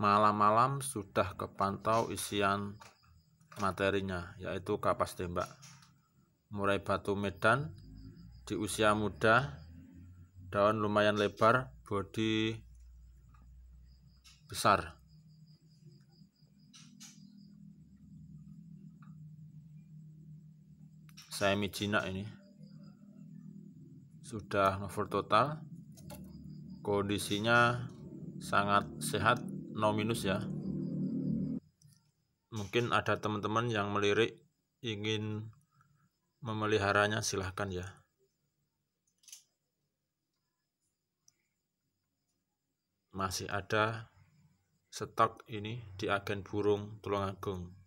malam-malam sudah kepantau isian materinya yaitu kapas tembak murai batu medan di usia muda daun lumayan lebar bodi besar saya mijina ini sudah over total kondisinya sangat sehat no minus ya mungkin ada teman-teman yang melirik ingin memeliharanya silahkan ya masih ada stok ini di agen burung Tulungagung